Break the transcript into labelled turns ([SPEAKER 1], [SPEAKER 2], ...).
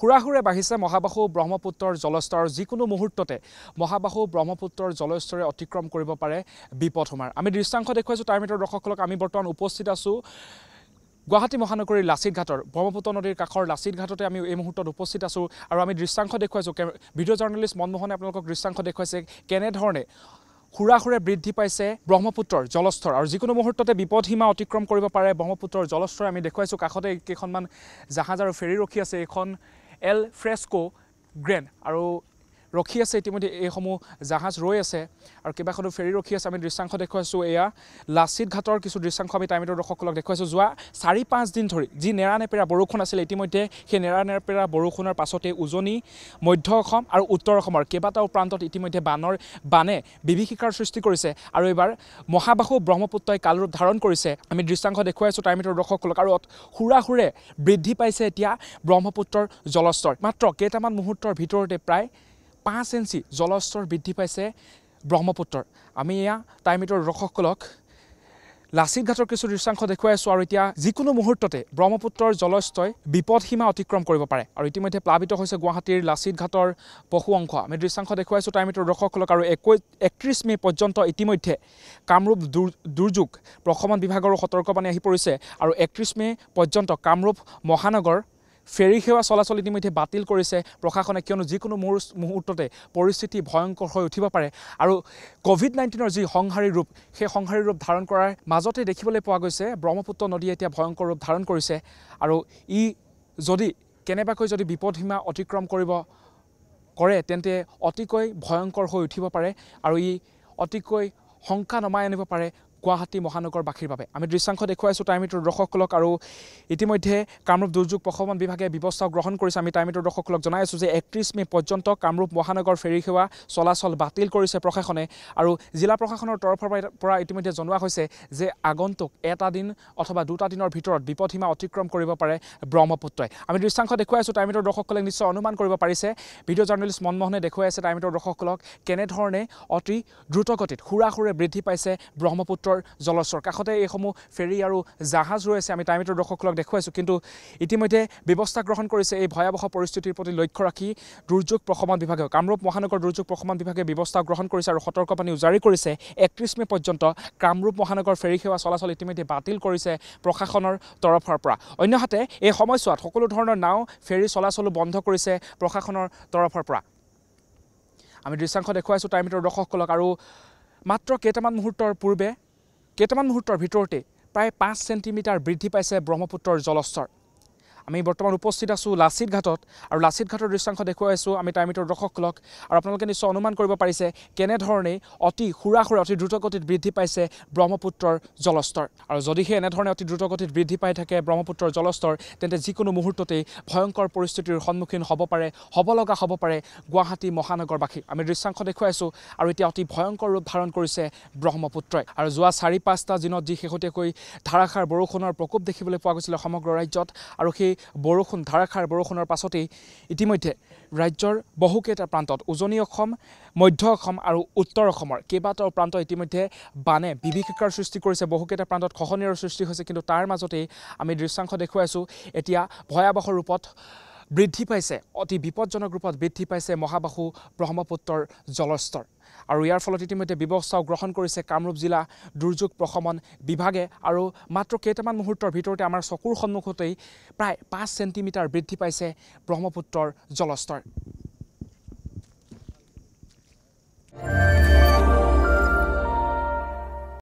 [SPEAKER 1] সুৰাসুৰে বাঢ়িছে মহাবাহু ব্ৰহ্মপুত্ৰৰ জলস্তৰ যিকোনো মুহূৰ্ততে মহাবাহু ব্ৰহ্মপুত্ৰৰ জলস্তৰে অতিক্ৰম কৰিব পাৰে বিপদ সোমাৰ আমি দৃশ্যাংশ দেখুৱাইছোঁ তাৰ ভিতৰত দৰ্শকসকলক আমি বৰ্তমান উপস্থিত আছোঁ গুৱাহাটী মহানগৰীৰ লাচিত ঘাটৰ ব্ৰহ্মপুত্ৰ নদীৰ কাষৰ লাচিত ঘাটতে আমি এই মুহূৰ্তত উপস্থিত আছোঁ আৰু আমি দৃশ্যাংশ দেখুৱাইছোঁ কে ভিডিঅ' জাৰ্ণেলিষ্ট মনমোহনে আপোনালোকক দৃশ্যাংশ দেখুৱাইছে কেনেধৰণে সুৰাসুৰে বৃদ্ধি পাইছে ব্ৰহ্মপুত্ৰৰ জলস্তৰ আৰু যিকোনো মুহূৰ্ততে বিপদসীমা অতিক্ৰম কৰিব পাৰে ব্ৰহ্মপুত্ৰৰ জলস্তৰ আমি দেখুৱাইছোঁ কাষতে কেইখনমান জাহাজ আৰু ফেৰী ৰখি আছে এইখন এল ফ্ৰেছকো গ্ৰেণ্ড আৰু ৰখি আছে ইতিমধ্যে এইসমূহ জাহাজ ৰৈ আছে আৰু কেইবাখনো ফেৰী ৰখি আছে আমি দৃশ্যাংশ দেখুৱাইছোঁ এয়া লাচিত ঘাটৰ কিছু দৃশ্যাংশ আমি টাইমেটৰ দৰ্শকসকলক দেখুৱাইছোঁ যোৱা চাৰি পাঁচদিন ধৰি যি নেৰানেপেৰা বৰষুণ আছিলে ইতিমধ্যে সেই নেৰানেপেৰা বৰষুণৰ পাছতেই উজনি মধ্য অসম আৰু উত্তৰ অসমৰ কেইবাটাও প্ৰান্তত ইতিমধ্যে বানৰ বানে বিভীষিকাৰ সৃষ্টি কৰিছে আৰু এইবাৰ মহাবাহু ব্ৰহ্মপুত্ৰই কালৰূপ ধাৰণ কৰিছে আমি দৃশ্যাংশ দেখুৱাইছোঁ টাইমেটৰ দৰ্শকসকলক আৰু সুৰা সুৰে বৃদ্ধি পাইছে এতিয়া ব্ৰহ্মপুত্ৰৰ জলস্তৰ মাত্ৰ কেইটামান মুহূৰ্তৰ ভিতৰতে প্ৰায় পাঁচ ইঞ্চি জলস্তৰ বৃদ্ধি পাইছে ব্ৰহ্মপুত্ৰৰ আমি এয়া টাইমিটৰ ৰসকসকলক লাচিত ঘাটৰ কিছু দৃশ্যাংশ দেখুৱাই আছোঁ আৰু এতিয়া যিকোনো মুহূৰ্ততে ব্ৰহ্মপুত্ৰৰ জলস্তই বিপদসীমা অতিক্ৰম কৰিব পাৰে আৰু ইতিমধ্যে প্লাৱিত হৈছে গুৱাহাটীৰ লাচিত ঘাটৰ পশু অংশ আমি দৃশ্যাংশ দেখুৱাইছোঁ টাইমিটৰ দৰ্শকসকলক আৰু একৈছ একত্ৰিছ মে' পৰ্যন্ত ইতিমধ্যে কামৰূপ দুৰ দুৰ্যোগ প্ৰশমন বিভাগৰো সতৰ্কবাণী আহি পৰিছে আৰু একত্ৰিছ মে' পৰ্যন্ত কামৰূপ মহানগৰ ফেৰী সেৱা চলাচল ইতিমধ্যে বাতিল কৰিছে প্ৰশাসনে কিয়নো যিকোনো মুহূৰ্ততে পৰিস্থিতি ভয়ংকৰ হৈ উঠিব পাৰে আৰু কভিড নাইণ্টিনৰ যি সংহাৰী ৰূপ সেই সংহাৰী ৰূপ ধাৰণ কৰাৰ মাজতে দেখিবলৈ পোৱা গৈছে ব্ৰহ্মপুত্ৰ নদীয়ে এতিয়া ভয়ংকৰ ৰূপ ধাৰণ কৰিছে আৰু ই যদি কেনেবাকৈ যদি বিপদসীমা অতিক্ৰম কৰিব কৰে তেন্তে অতিকৈ ভয়ংকৰ হৈ উঠিব পাৰে আৰু ই অতিকৈ শংকা নমাই আনিব পাৰে গুৱাহাটী মহানগৰবাসীৰ বাবে আমি দৃশ্যাংশ দেখুৱাইছোঁ টাইমিটোৰ দৰ্শকসকলক আৰু ইতিমধ্যে কামৰূপ দুৰ্যোগ প্ৰশমন বিভাগে ব্যৱস্থা গ্ৰহণ কৰিছে আমি টাইমিটোৰ দৰ্শকসকলক জনাই আছোঁ যে একত্ৰিছ মে' পৰ্যন্ত কামৰূপ মহানগৰ ফেৰী সেৱা চলাচল বাতিল কৰিছে প্ৰশাসনে আৰু জিলা প্ৰশাসনৰ তৰফৰ পৰা ইতিমধ্যে জনোৱা হৈছে যে আগন্তুক এটা দিন অথবা দুটা দিনৰ ভিতৰত বিপদসীমা অতিক্ৰম কৰিব পাৰে ব্ৰহ্মপুত্ৰই আমি দৃশ্যাংশ দেখুৱাইছোঁ টাইমিটোৰ দৰ্শকসকলে নিশ্চয় অনুমান কৰিব পাৰিছে ভিডিঅ' জাৰ্ণেলিষ্ট মনমোহনে দেখুৱাই আছে টাইমিটোৰ দৰ্শকসকলক কেনেধৰণে অতি দ্ৰুতগতিত সুৰাসুৰে বৃদ্ধি পাইছে ব্ৰহ্মপুত্ৰ সমুদ্ৰৰ জলস্বৰ কাষতে এইসমূহ ফেৰী আৰু জাহাজ ৰৈ আছে আমি টাইমিটোৰ দৰ্শকসকলক দেখুৱাইছোঁ কিন্তু ইতিমধ্যে ব্যৱস্থা গ্ৰহণ কৰিছে এই ভয়াৱহ পৰিস্থিতিৰ প্ৰতি লক্ষ্য ৰাখি দুৰ্যোগ প্ৰশমন বিভাগে কামৰূপ মহানগৰ দুৰ্যোগ প্ৰশমন বিভাগে ব্যৱস্থা গ্ৰহণ কৰিছে আৰু সতৰ্ক সতৰ্কবাণী জাৰি কৰিছে একত্ৰিছ মে' পৰ্যন্ত কামৰূপ মহানগৰ ফেৰী সেৱা চলাচল ইতিমধ্যে বাতিল কৰিছে প্ৰশাসনৰ তৰফৰ পৰা অন্যহাতে এই সময়ছোৱাত সকলো ধৰণৰ নাও ফেৰী চলাচলো বন্ধ কৰিছে প্ৰশাসনৰ তৰফৰ পৰা আমি দৃশ্যাংশ দেখুৱাইছোঁ টাইমিটৰ দৰ্শকসকলক আৰু মাত্ৰ কেইটামান মুহূৰ্তৰ পূৰ্বে কেইটামান মুহূৰ্তৰ ভিতৰতে প্ৰায় পাঁচ চেণ্টিমিটাৰ বৃদ্ধি পাইছে ব্ৰহ্মপুত্ৰৰ জলস্তৰ আমি বৰ্তমান উপস্থিত আছোঁ লাচিত ঘাটত আৰু লাচিত ঘাটৰ দৃশ্যাংশ দেখুৱাইছোঁ আমি টাইমিটৰ দৰ্শকসকলক আৰু আপোনালোকে নিশ্চয় অনুমান কৰিব পাৰিছে কেনেধৰণে অতি সুৰাসুৰে অতি দ্ৰুতগতিত বৃদ্ধি পাইছে ব্ৰহ্মপুত্ৰৰ জলস্তৰ আৰু যদিহে এনেধৰণে অতি দ্ৰুতগতিত বৃদ্ধি পাই থাকে ব্ৰহ্মপুত্ৰৰ জলস্তৰ তেন্তে যিকোনো মুহূৰ্ততেই ভয়ংকৰ পৰিস্থিতিৰ সন্মুখীন হ'ব পাৰে হ'ব লগা হ'ব পাৰে গুৱাহাটী মহানগৰবাসী আমি দৃশ্যাংশ দেখুৱাইছোঁ আৰু এতিয়া অতি ভয়ংকৰ ৰূপ ধাৰণ কৰিছে ব্ৰহ্মপুত্ৰই আৰু যোৱা চাৰি পাঁচটা দিনত যি শেহতীয়াকৈ ধাৰাসাৰ বৰষুণৰ প্ৰকোপ দেখিবলৈ পোৱা গৈছিলে সমগ্ৰ ৰাজ্যত আৰু সেই বৰষুণ ধাৰাসাৰ বৰষুণৰ পাছতেই ইতিমধ্যে ৰাজ্যৰ বহুকেইটা প্ৰান্তত উজনি অসম মধ্য অসম আৰু উত্তৰ অসমৰ কেইবাটাও প্ৰান্ত ইতিমধ্যে বানে বিভীষিকাৰ সৃষ্টি কৰিছে বহুকেইটা প্ৰান্তত খহনীয়াৰ সৃষ্টি হৈছে কিন্তু তাৰ মাজতেই আমি দৃশ্যাংশ দেখুৱাইছোঁ এতিয়া ভয়াৱহ ৰূপত বৃদ্ধি পাইছে অতি বিপদজনক ৰূপত বৃদ্ধি পাইছে মহাবাসু ব্ৰহ্মপুত্ৰৰ জলস্তৰ আৰু ইয়াৰ ফলত ইতিমধ্যে ব্যৱস্থাও গ্ৰহণ কৰিছে কামৰূপ জিলা দুৰ্যোগ প্ৰশমন বিভাগে আৰু মাত্ৰ কেইটামান মুহূৰ্তৰ ভিতৰতে আমাৰ চকুৰ সন্মুখতেই প্ৰায় পাঁচ চেণ্টিমিটাৰ বৃদ্ধি পাইছে ব্ৰহ্মপুত্ৰৰ জলস্তৰ